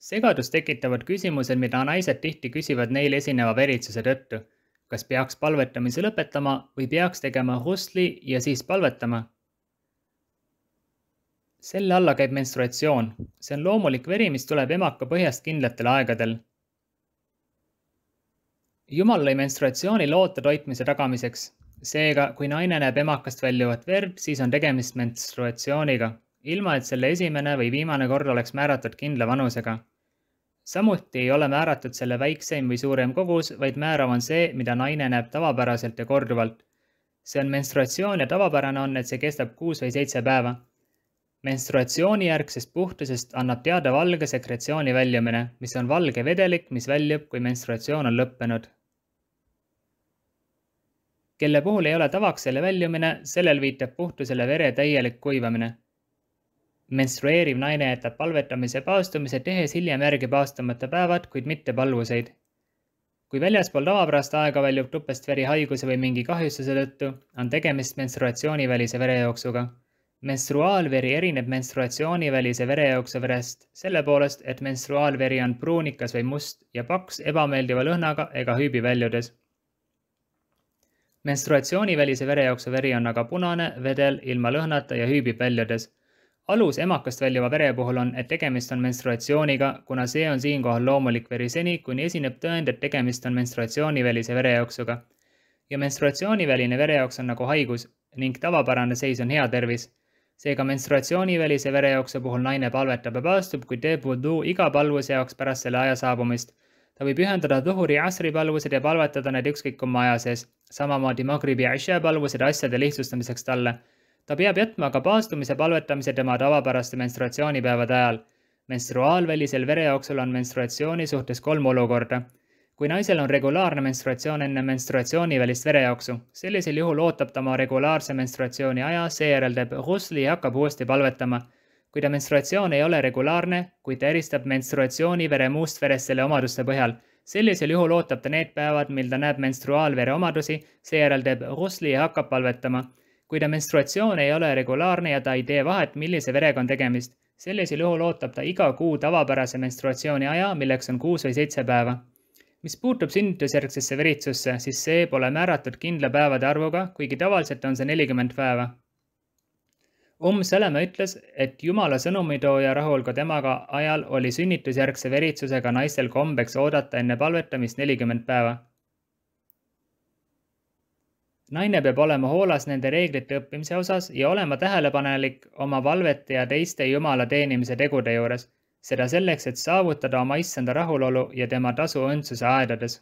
segadust tekitavad küsimused, mida naised tihti küsivad neil esineva veritsuse tõttu. kas peaks palvetamise lõpetama või peaks tegema husli ja siis palvetama? selle alla käib menstruatsioon, see on loomulik veri, mis tuleb emaka põhjast kindlatel aegadel jumal lõi menstruatsiooni loote toitmise tagamiseks. seega, kui naine näeb emakast väljuvat verd, siis on tegemist menstruatsiooniga ilma et selle esimene või viimane kord oleks määratud kindla vanusega. samuti ei ole määratud selle väikseim või suurem kogus, vaid määrav on see, mida naine näeb tavapäraselt ja korduvalt. see on menstratsioon ja tavapärane on, et see kestab kuus või seitse päeva. menstratsioonijärgsest puhtusest annab teada valge sekretsiooni väljumine, mis on valge vedelik, mis väljub, kui menstratsioon on lõppenud kelle puhul ei ole tavaks selle väljumine, sellel viitab puhtusele vere täielik kuivamine menstrueeriv naine jätab palvetamise paastumise, tehes hiljem järgi paastumata päevad, kuid mitte palvuseid. kui väljaspool tavapärast aega väljub tupest veri haiguse või mingi kahjustuse tõttu, on tegemist menstruatsioonivälise verejooksuga. menstruaalveri erineb menstruatsioonivälise verejooksu verest selle poolest, et menstruaalveri on pruunikas või must ja paks ebameeldiva lõhnaga ega hüübi väljudes menstruatsioonivälise verejooksu veri on aga punane, vedel, ilma lõhnata ja hüübib väljudes alus emakast väljuva vere puhul on, et tegemist on menstruatsiooniga, kuna see on siinkohal loomulik veri seni, kuni esineb tõend, et tegemist on menstruatsioonivälise verejooksuga. ja menstruatsiooniväline verejooks on nagu haigus ning tavapärane seis on hea tervis. seega menstruatsioonivälise verejooksu puhul naine palvetab ja paastub, kuid teeb vudu iga palvuse jaoks pärast selle aja saabumist. ta võib ühendada tuhuri ja asri palvused ja palvetada need ükskõik kumma aja sees. samamoodi magribi ja asja palvused asjade lihtsustamiseks talle ta peab jätma ka paastumise palvetamise tema tavapäraste menstratsioonipäevade ajal. menstruaalvälisel verejooksul on menstruatsiooni suhtes kolm olukorda. kui naisel on regulaarne menstruatsioon enne menstruatsioonivälist verejooksu, sellisel juhul ootab ta oma regulaarse menstruatsiooni aja, seejärel teeb husli ja hakkab uuesti palvetama. kui ta menstruatsioon ei ole regulaarne, kuid ta eristab menstruatsioonivere muust verest selle omaduste põhjal sellisel juhul ootab ta need päevad, mil ta näeb menstruaalvere omadusi, seejärel teeb husli ja hakkab palvetama kui ta menstruatsioon ei ole regulaarne ja ta ei tee vahet, millise verega on tegemist, sellisel juhul ootab ta iga kuu tavapärase menstruatsiooni aja, milleks on kuus või seitse päeva. mis puutub sünnitusjärgsesse veritsusse, siis see pole määratud kindla päevade arvuga, kuigi tavaliselt on see nelikümmend päeva. Umm Salama ütles, et Jumala sõnumitooja rahul ka temaga ajal oli sünnitusjärgse veritsusega naistel kombeks oodata enne palvetamist nelikümmend päeva naine peab olema hoolas nende reeglite õppimise osas ja olema tähelepanelik oma valvete ja teiste Jumala teenimise tegude juures, seda selleks, et saavutada oma issanda rahulolu ja tema tasu õndsuse aedades